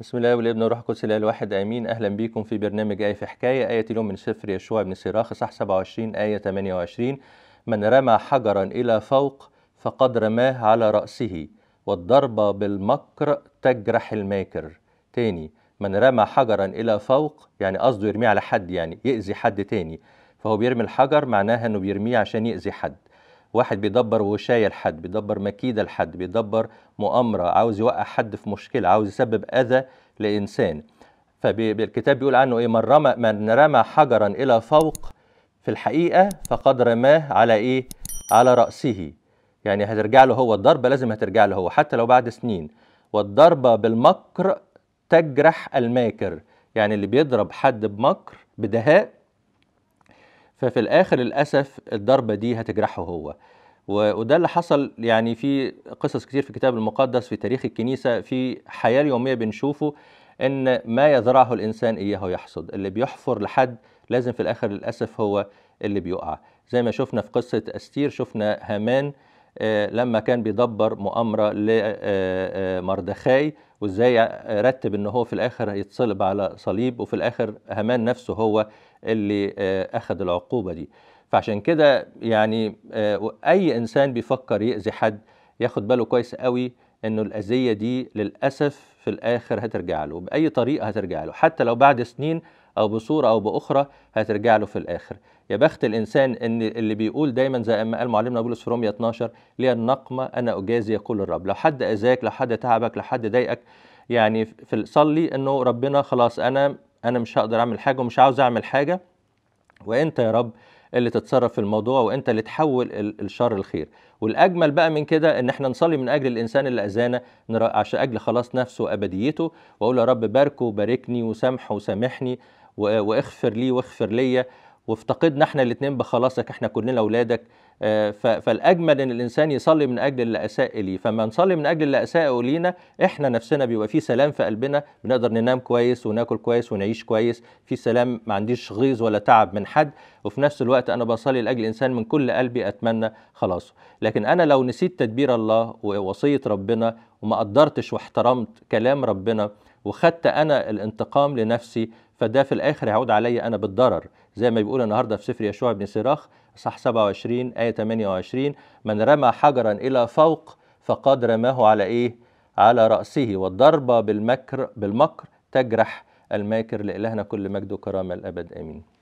بسم الله والابن والروح القدس الاله الواحد امين اهلا بيكم في برنامج ايه في حكايه ايه اليوم من سفر يشوع بن سيراخ صح 27 ايه 28 من رمى حجرا الى فوق فقد رماه على راسه والضربه بالمكر تجرح الماكر تاني من رمى حجرا الى فوق يعني قصده يرميه على حد يعني يأذي حد تاني فهو بيرمي الحجر معناها انه بيرميه عشان يأذي حد واحد بيدبر وشاية لحد بيدبر مكيدة لحد بيدبر مؤامرة عاوز يوقع حد في مشكلة عاوز يسبب أذى لإنسان فالكتاب بيقول عنه إيه من رمى من رمى حجرا إلى فوق في الحقيقة فقد رماه على إيه على رأسه يعني هترجع له هو الضربة لازم هترجع له هو حتى لو بعد سنين والضربة بالمكر تجرح الماكر يعني اللي بيضرب حد بمكر بدهاء ففي الاخر للاسف الضربه دي هتجرحه هو وده اللي حصل يعني في قصص كتير في الكتاب المقدس في تاريخ الكنيسه في حياه اليوميه بنشوفه ان ما يزرعه الانسان اياه يحصد اللي بيحفر لحد لازم في الاخر للاسف هو اللي بيقع زي ما شفنا في قصه استير شفنا هامان آه، لما كان بيدبر مؤامره لمردخاي آه، آه، وازاي رتب ان هو في الاخر هيتصلب على صليب وفي الاخر همان نفسه هو اللي اخذ العقوبه دي فعشان كده يعني اي انسان بيفكر ياذي حد ياخد باله كويس قوي انه الاذيه دي للاسف في الاخر هترجع له باي طريقه هترجع له حتى لو بعد سنين او بصوره او باخرى هترجع له في الاخر يا بخت الانسان ان اللي بيقول دايما زي ما قال معلمنا بولس في روميا 12 لي النقمه انا اجازي يقول الرب لو حد اذاك لو حد تعبك لو حد ضايقك يعني في صلي انه ربنا خلاص انا انا مش هقدر اعمل حاجه ومش عاوز اعمل حاجه وانت يا رب اللي تتصرف في الموضوع وانت اللي تحول الشر الخير والاجمل بقى من كده ان احنا نصلي من اجل الانسان اللي اذانا عشان اجل خلاص نفسه وابديته واقول يا رب باركه وباركني وسامحه وسامحني واغفر لي واغفر ليا وافتقدنا احنا الاثنين بخلاصك احنا كلنا اولادك آه، فالاجمل ان الانسان يصلي من اجل اللي اساء لي فما نصلي من اجل اللي اساء لينا احنا نفسنا بيبقى في سلام في قلبنا بنقدر ننام كويس وناكل كويس ونعيش كويس في سلام ما عنديش غيظ ولا تعب من حد وفي نفس الوقت انا بصلي لاجل انسان من كل قلبي اتمنى خلاصه لكن انا لو نسيت تدبير الله ووصيه ربنا وما قدرتش واحترمت كلام ربنا وخدت انا الانتقام لنفسي فده في الاخر هيعود عليا انا بالضرر زي ما بيقول النهارده في سفر يشوع بن سراخ صح 27 ايه 28 من رمى حجرا الى فوق فقد رماه على ايه على راسه والضربه بالمكر بالمكر تجرح الماكر لالهنا كل مجد وكرامه الابد امين